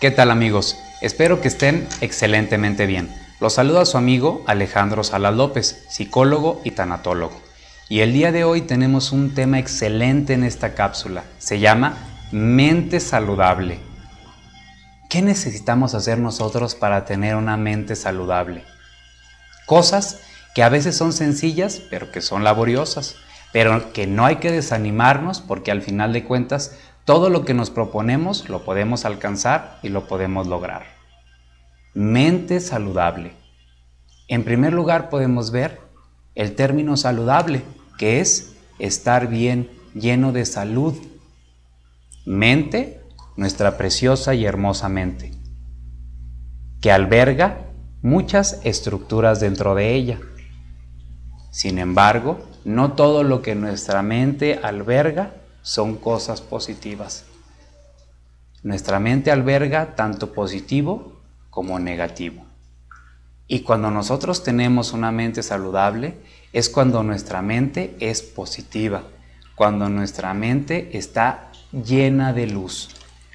¿Qué tal amigos? Espero que estén excelentemente bien. Los saluda su amigo Alejandro Salas López, psicólogo y tanatólogo. Y el día de hoy tenemos un tema excelente en esta cápsula. Se llama mente saludable. ¿Qué necesitamos hacer nosotros para tener una mente saludable? Cosas que a veces son sencillas, pero que son laboriosas, pero que no hay que desanimarnos porque al final de cuentas todo lo que nos proponemos lo podemos alcanzar y lo podemos lograr. Mente saludable. En primer lugar podemos ver el término saludable, que es estar bien, lleno de salud. Mente, nuestra preciosa y hermosa mente, que alberga muchas estructuras dentro de ella. Sin embargo, no todo lo que nuestra mente alberga son cosas positivas. Nuestra mente alberga tanto positivo como negativo. Y cuando nosotros tenemos una mente saludable, es cuando nuestra mente es positiva, cuando nuestra mente está llena de luz,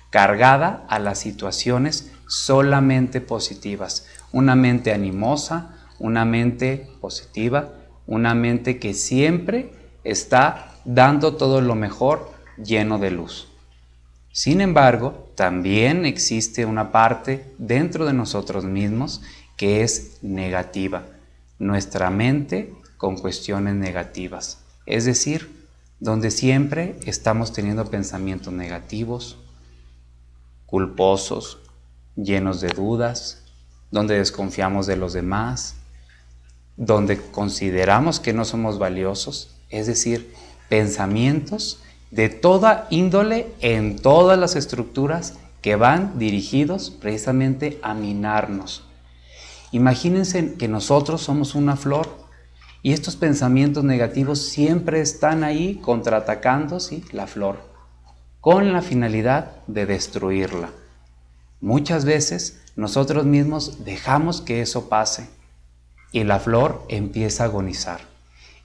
cargada a las situaciones solamente positivas, una mente animosa, una mente positiva, una mente que siempre está dando todo lo mejor, lleno de luz. Sin embargo, también existe una parte dentro de nosotros mismos que es negativa, nuestra mente con cuestiones negativas, es decir, donde siempre estamos teniendo pensamientos negativos, culposos, llenos de dudas, donde desconfiamos de los demás, donde consideramos que no somos valiosos, es decir, pensamientos de toda índole en todas las estructuras que van dirigidos precisamente a minarnos. Imagínense que nosotros somos una flor y estos pensamientos negativos siempre están ahí contraatacando la flor con la finalidad de destruirla. Muchas veces nosotros mismos dejamos que eso pase y la flor empieza a agonizar.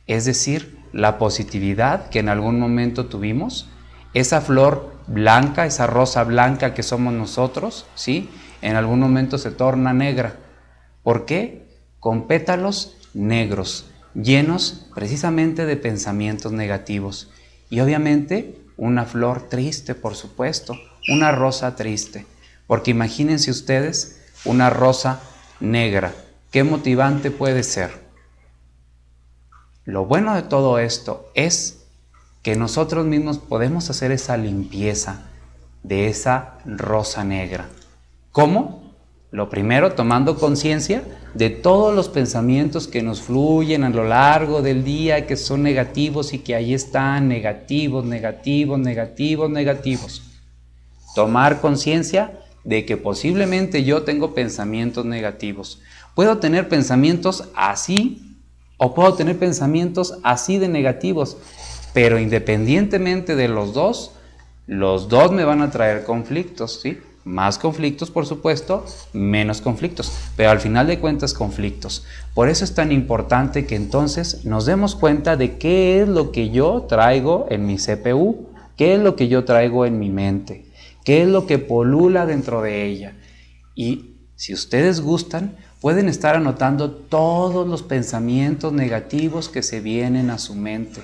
Es decir, la positividad que en algún momento tuvimos, esa flor blanca, esa rosa blanca que somos nosotros, ¿sí? En algún momento se torna negra. ¿Por qué? Con pétalos negros, llenos precisamente de pensamientos negativos. Y obviamente una flor triste, por supuesto, una rosa triste. Porque imagínense ustedes una rosa negra. ¿Qué motivante puede ser? Lo bueno de todo esto es que nosotros mismos podemos hacer esa limpieza de esa rosa negra. ¿Cómo? Lo primero, tomando conciencia de todos los pensamientos que nos fluyen a lo largo del día, que son negativos y que ahí están, negativos, negativos, negativos, negativos. Tomar conciencia de que posiblemente yo tengo pensamientos negativos. Puedo tener pensamientos así o puedo tener pensamientos así de negativos, pero independientemente de los dos, los dos me van a traer conflictos, ¿sí? Más conflictos, por supuesto, menos conflictos, pero al final de cuentas conflictos. Por eso es tan importante que entonces nos demos cuenta de qué es lo que yo traigo en mi CPU, qué es lo que yo traigo en mi mente, qué es lo que polula dentro de ella. Y si ustedes gustan, pueden estar anotando todos los pensamientos negativos que se vienen a su mente,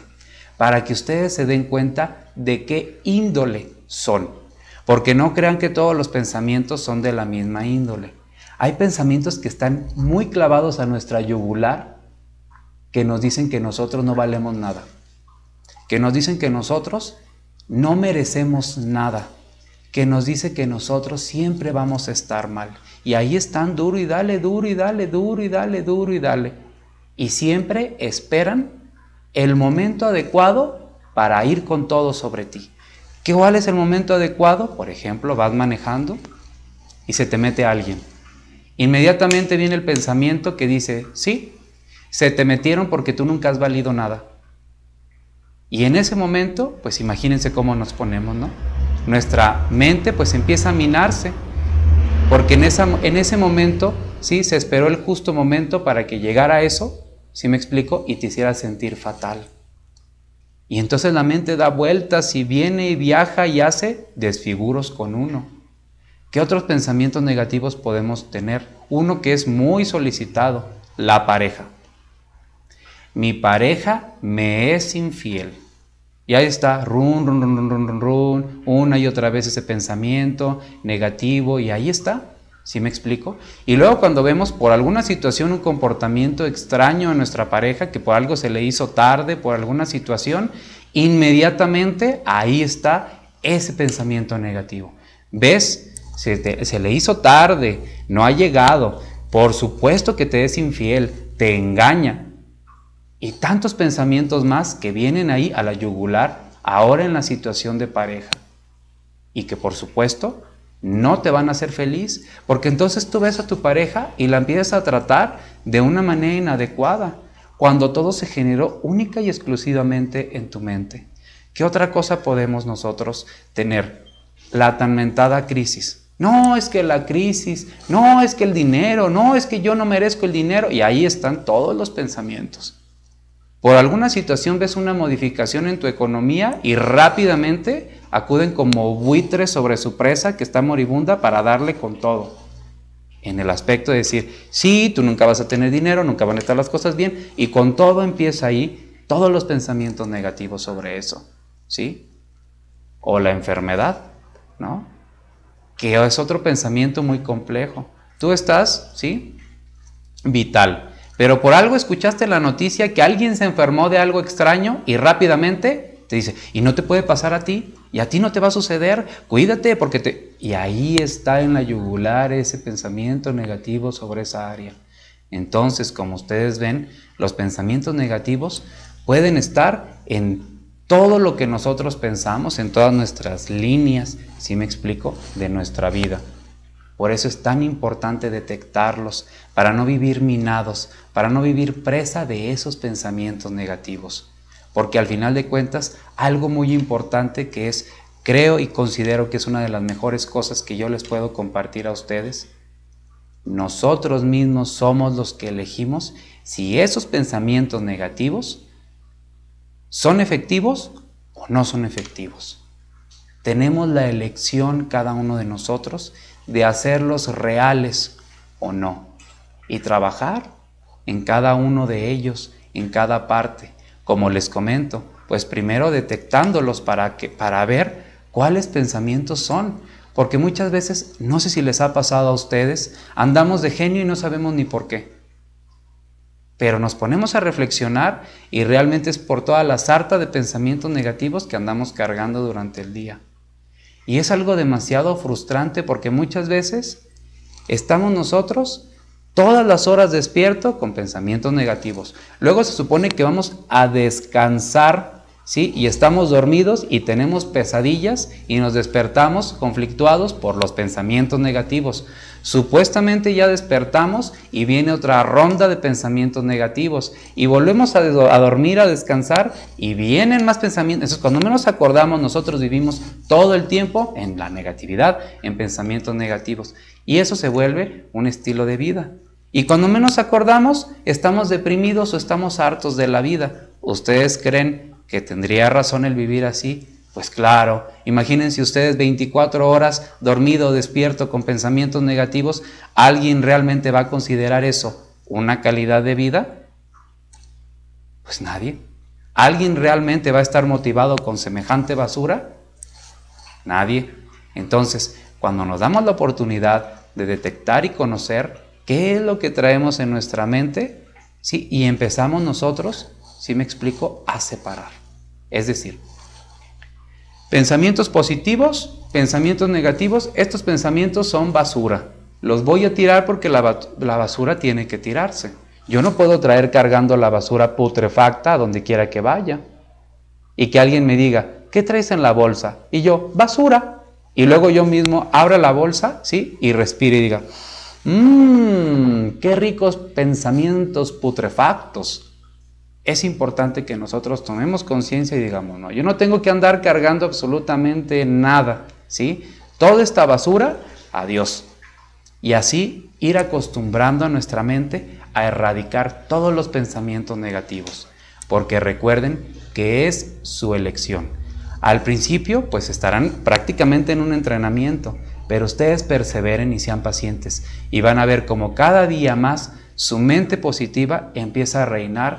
para que ustedes se den cuenta de qué índole son. Porque no crean que todos los pensamientos son de la misma índole. Hay pensamientos que están muy clavados a nuestra yugular, que nos dicen que nosotros no valemos nada, que nos dicen que nosotros no merecemos nada, que nos dice que nosotros siempre vamos a estar mal. Y ahí están duro y dale, duro y dale, duro y dale, duro y dale. Y siempre esperan el momento adecuado para ir con todo sobre ti. ¿Qué ¿Cuál es el momento adecuado? Por ejemplo, vas manejando y se te mete alguien. Inmediatamente viene el pensamiento que dice, sí, se te metieron porque tú nunca has valido nada. Y en ese momento, pues imagínense cómo nos ponemos, ¿no? nuestra mente pues empieza a minarse, porque en, esa, en ese momento, sí, se esperó el justo momento para que llegara eso, si me explico? Y te hiciera sentir fatal. Y entonces la mente da vueltas y viene y viaja y hace desfiguros con uno. ¿Qué otros pensamientos negativos podemos tener? Uno que es muy solicitado, la pareja. Mi pareja me es infiel. Y ahí está, run, run, run, run, run, run, una y otra vez ese pensamiento negativo, y ahí está. ¿Sí me explico? Y luego cuando vemos por alguna situación un comportamiento extraño en nuestra pareja, que por algo se le hizo tarde, por alguna situación, inmediatamente ahí está ese pensamiento negativo. ¿Ves? se le hizo tarde, no ha llegado, por supuesto que te es infiel, te engaña, y tantos pensamientos más que vienen ahí a la yugular ahora en la situación de pareja. Y que por supuesto no te van a hacer feliz, porque entonces tú ves a tu pareja y la empiezas a tratar de una manera inadecuada, cuando todo se generó única y exclusivamente en tu mente. ¿Qué otra cosa podemos nosotros tener? La tan mentada crisis. No, es que la crisis, no, es que el dinero, no, es que yo no merezco el dinero. Y ahí están todos los pensamientos por alguna situación ves una modificación en tu economía y rápidamente acuden como buitres sobre su presa que está moribunda para darle con todo. En el aspecto de decir, sí, tú nunca vas a tener dinero, nunca van a estar las cosas bien, y con todo empieza ahí todos los pensamientos negativos sobre eso, ¿sí? O la enfermedad, ¿no? Que es otro pensamiento muy complejo. Tú estás, ¿sí? Vital pero por algo escuchaste la noticia que alguien se enfermó de algo extraño y rápidamente te dice, y no te puede pasar a ti, y a ti no te va a suceder, cuídate porque te... Y ahí está en la yugular ese pensamiento negativo sobre esa área. Entonces, como ustedes ven, los pensamientos negativos pueden estar en todo lo que nosotros pensamos, en todas nuestras líneas, si me explico, de nuestra vida. Por eso es tan importante detectarlos, para no vivir minados, para no vivir presa de esos pensamientos negativos. Porque al final de cuentas, algo muy importante que es, creo y considero que es una de las mejores cosas que yo les puedo compartir a ustedes, nosotros mismos somos los que elegimos si esos pensamientos negativos son efectivos o no son efectivos. Tenemos la elección cada uno de nosotros de hacerlos reales o no, y trabajar en cada uno de ellos, en cada parte, como les comento, pues primero detectándolos para, que, para ver cuáles pensamientos son, porque muchas veces, no sé si les ha pasado a ustedes, andamos de genio y no sabemos ni por qué. Pero nos ponemos a reflexionar y realmente es por toda la sarta de pensamientos negativos que andamos cargando durante el día. Y es algo demasiado frustrante porque muchas veces estamos nosotros todas las horas despierto con pensamientos negativos. Luego se supone que vamos a descansar, ¿sí? Y estamos dormidos y tenemos pesadillas y nos despertamos conflictuados por los pensamientos negativos. Supuestamente ya despertamos y viene otra ronda de pensamientos negativos y volvemos a, dormir, a descansar y vienen más pensamientos. cuando menos acordamos nosotros vivimos todo el tiempo en la negatividad, en pensamientos negativos y eso se vuelve un estilo de vida. Y cuando menos acordamos, estamos deprimidos o estamos hartos de la vida. ¿Ustedes creen que tendría razón el vivir así? Pues claro, imagínense ustedes 24 horas dormido, despierto, con pensamientos negativos, ¿alguien realmente va a considerar eso una calidad de vida? Pues nadie. ¿Alguien realmente va a estar motivado con semejante basura? Nadie. Entonces, cuando nos damos la oportunidad de detectar y conocer qué es lo que traemos en nuestra mente, ¿sí? y empezamos nosotros, si me explico, a separar. Es decir, Pensamientos positivos, pensamientos negativos, estos pensamientos son basura. Los voy a tirar porque la, basura tiene que tirarse. Yo no puedo traer cargando la basura putrefacta a donde quiera que vaya. Y que alguien me diga, ¿qué traes en la bolsa? Y yo, basura. Y luego yo mismo abro la bolsa, ¿sí? Y respire y diga, mmm, qué ricos pensamientos putrefactos es importante que nosotros tomemos conciencia y digamos, no, yo no tengo que andar cargando absolutamente nada, ¿sí? Toda esta basura, adiós. Y así ir acostumbrando a nuestra mente a erradicar todos los pensamientos negativos, porque recuerden que es su elección. Al principio, pues estarán prácticamente en un entrenamiento, pero ustedes perseveren y sean pacientes y van a ver como cada día más su mente positiva empieza a reinar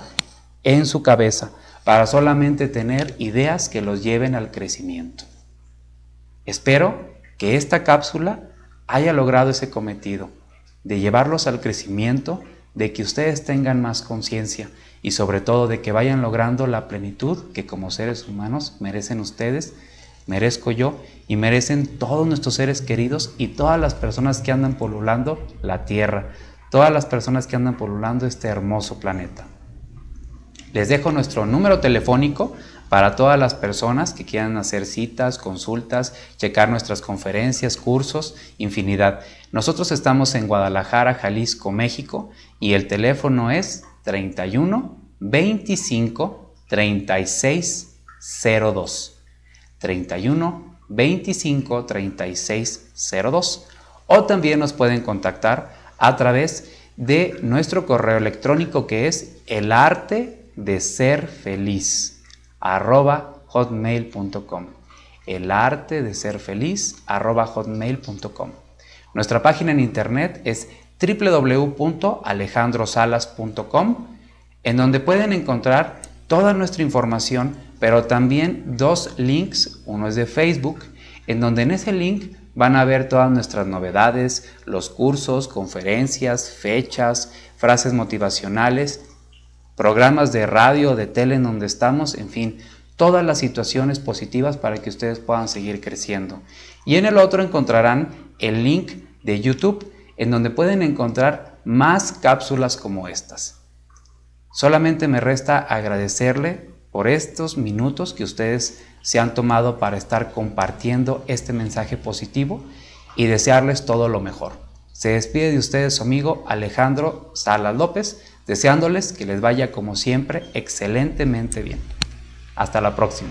en su cabeza para solamente tener ideas que los lleven al crecimiento. Espero que esta cápsula haya logrado ese cometido de llevarlos al crecimiento, de que ustedes tengan más conciencia y sobre todo de que vayan logrando la plenitud que como seres humanos merecen ustedes, merezco yo y merecen todos nuestros seres queridos y todas las personas que andan polulando la Tierra, todas las personas que andan polulando este hermoso planeta. Les dejo nuestro número telefónico para todas las personas que quieran hacer citas, consultas, checar nuestras conferencias, cursos, infinidad. Nosotros estamos en Guadalajara, Jalisco, México y el teléfono es 31 25 36 02. 31 25 36 02. O también nos pueden contactar a través de nuestro correo electrónico que es el de ser feliz arroba hotmail.com. El arte de ser feliz arroba hotmail.com. Nuestra página en internet es www.alejandrosalas.com en donde pueden encontrar toda nuestra información, pero también dos links, uno es de Facebook, en donde en ese link van a ver todas nuestras novedades, los cursos, conferencias, fechas, frases motivacionales programas de radio, de tele en donde estamos, en fin, todas las situaciones positivas para que ustedes puedan seguir creciendo. Y en el otro encontrarán el link de YouTube en donde pueden encontrar más cápsulas como estas. Solamente me resta agradecerle por estos minutos que ustedes se han tomado para estar compartiendo este mensaje positivo y desearles todo lo mejor. Se despide de ustedes su amigo Alejandro Salas López deseándoles que les vaya como siempre excelentemente bien. Hasta la próxima.